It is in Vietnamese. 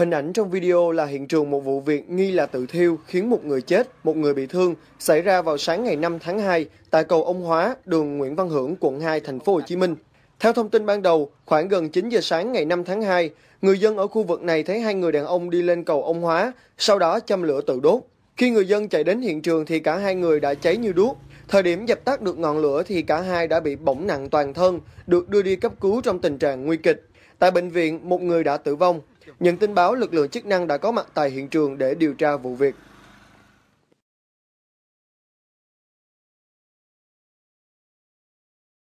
Hình ảnh trong video là hiện trường một vụ việc nghi là tự thiêu khiến một người chết, một người bị thương xảy ra vào sáng ngày 5 tháng 2 tại cầu Ông Hóa, đường Nguyễn Văn Hưởng, quận 2, thành phố Hồ Chí Minh. Theo thông tin ban đầu, khoảng gần 9 giờ sáng ngày 5 tháng 2, người dân ở khu vực này thấy hai người đàn ông đi lên cầu Ông Hóa, sau đó châm lửa tự đốt. Khi người dân chạy đến hiện trường thì cả hai người đã cháy như đuốc. Thời điểm dập tắt được ngọn lửa thì cả hai đã bị bỏng nặng toàn thân, được đưa đi cấp cứu trong tình trạng nguy kịch. Tại bệnh viện, một người đã tử vong. Nhận tin báo, lực lượng chức năng đã có mặt tại hiện trường để điều tra vụ việc.